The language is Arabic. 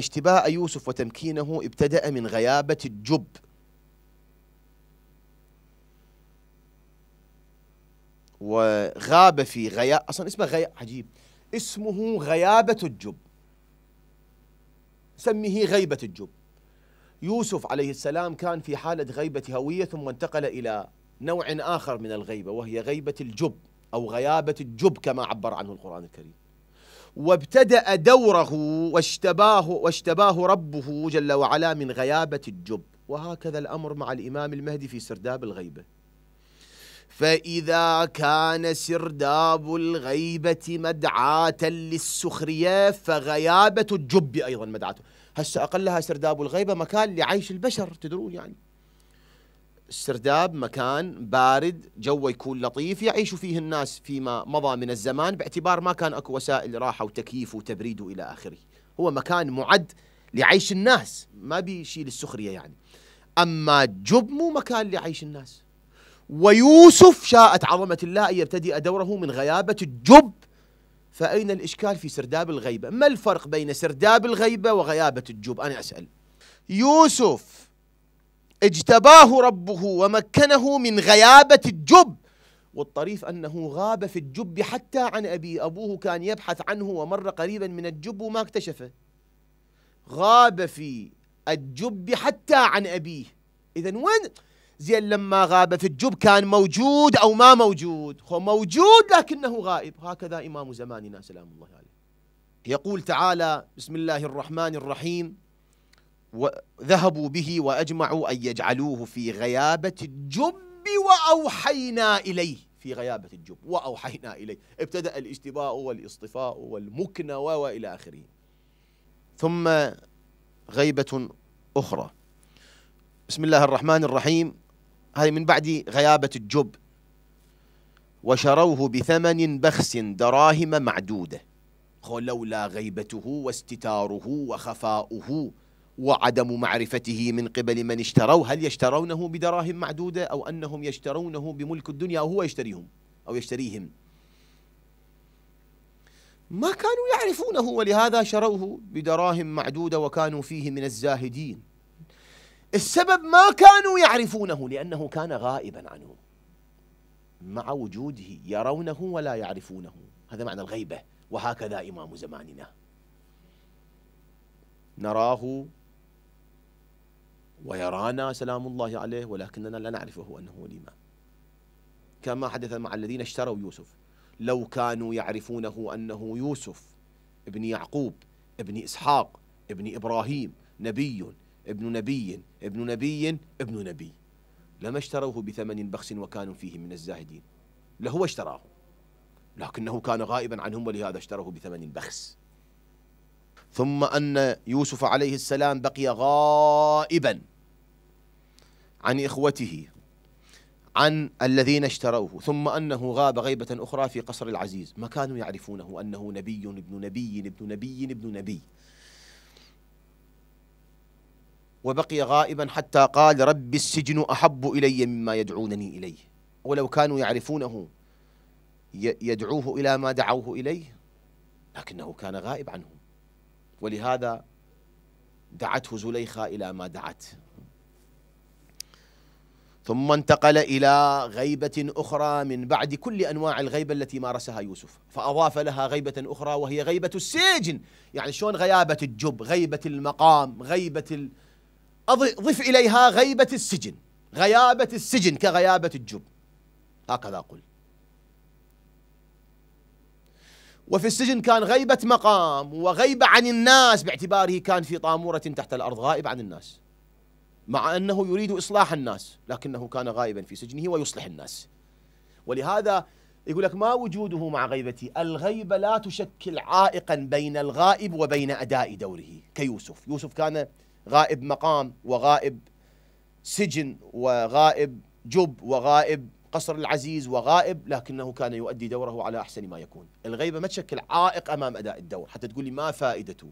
اشتباء يوسف وتمكينه ابتدأ من غيابة الجب وغاب في غياب أصلا اسمه غياب عجيب اسمه غيابة الجب سميه غيبة الجب يوسف عليه السلام كان في حالة غيبة هوية ثم انتقل إلى نوع آخر من الغيبة وهي غيبة الجب أو غيابة الجب كما عبر عنه القرآن الكريم وابتدأ دوره واشتباه واشتباه ربه جل وعلا من غيابة الجب وهكذا الأمر مع الإمام المهدي في سرداب الغيبة فإذا كان سرداب الغيبة مدعاة للسخرية فغيابة الجب أيضا مدعاة هسه أقلها سرداب الغيبة مكان لعيش البشر تدرون يعني السرداب مكان بارد جوه يكون لطيف يعيش فيه الناس فيما مضى من الزمان باعتبار ما كان اكو وسائل راحه وتكييف وتبريد والى اخره هو مكان معد لعيش الناس ما بيشيل السخريه يعني اما مو مكان لعيش الناس ويوسف شاءت عظمه الله ان يبتدئ دوره من غيابه الجب فاين الاشكال في سرداب الغيبه ما الفرق بين سرداب الغيبه وغيابه الجب انا اسال يوسف اجتباه ربه ومكنه من غيابة الجب والطريف أنه غاب في الجب حتى عن أبي أبوه كان يبحث عنه ومر قريبا من الجب وما اكتشفه غاب في الجب حتى عن أبيه إذا وين زين لما غاب في الجب كان موجود أو ما موجود هو موجود لكنه غائب هكذا إمام زماننا سلام الله عليه يقول تعالى بسم الله الرحمن الرحيم وذهبوا به وأجمعوا أن يجعلوه في غيابة الجب وأوحينا إليه في غيابة الجب وأوحينا إليه ابتدأ الاجتباء والاصطفاء والمكنة وإلى آخره ثم غيبة أخرى بسم الله الرحمن الرحيم هذه من بعد غيابة الجب وشروه بثمن بخس دراهم معدودة لولا غيبته واستتاره وخفاؤه وعدم معرفته من قبل من اشتروه هل يشترونه بدراهم معدودة أو أنهم يشترونه بملك الدنيا أو هو يشتريهم أو يشتريهم ما كانوا يعرفونه ولهذا شروه بدراهم معدودة وكانوا فيه من الزاهدين السبب ما كانوا يعرفونه لأنه كان غائبا عنهم مع وجوده يرونه ولا يعرفونه هذا معنى الغيبة وهكذا إمام زماننا نراه ويرانا سلام الله عليه ولكننا لا نعرفه أنه هو الإمام كما حدث مع الذين اشتروا يوسف لو كانوا يعرفونه أنه يوسف ابن يعقوب ابن إسحاق ابن إبراهيم نبي ابن نبي ابن نبي ابن نبي لما اشتروه بثمن بخس وكانوا فيه من الزاهدين لهو اشتراه لكنه كان غائبا عنهم ولهذا اشتروه بثمن بخس ثم أن يوسف عليه السلام بقي غائبا عن إخوته عن الذين اشتروه ثم أنه غاب غيبة أخرى في قصر العزيز ما كانوا يعرفونه أنه نبي ابن نبي ابن نبي ابن نبي وبقي غائبا حتى قال رب السجن أحب إلي مما يدعونني إليه ولو كانوا يعرفونه يدعوه إلى ما دعوه إليه لكنه كان غائب عنهم ولهذا دعته زليخة إلى ما دعته ثم انتقل إلى غيبة أخرى من بعد كل أنواع الغيبة التي مارسها يوسف فأضاف لها غيبة أخرى وهي غيبة السجن يعني شلون غيابة الجب غيبة المقام غيبة ال... ضف إليها غيبة السجن غيابة السجن كغيابة الجب هكذا قل وفي السجن كان غيبة مقام وغيبة عن الناس باعتباره كان في طامورة تحت الأرض غائب عن الناس مع أنه يريد إصلاح الناس لكنه كان غائبا في سجنه ويصلح الناس ولهذا يقول لك ما وجوده مع غيبتي الغيبة لا تشكل عائقا بين الغائب وبين أداء دوره كيوسف يوسف كان غائب مقام وغائب سجن وغائب جب وغائب قصر العزيز وغائب لكنه كان يؤدي دوره على أحسن ما يكون الغيبة ما تشكل عائق أمام أداء الدور حتى تقول لي ما فائدته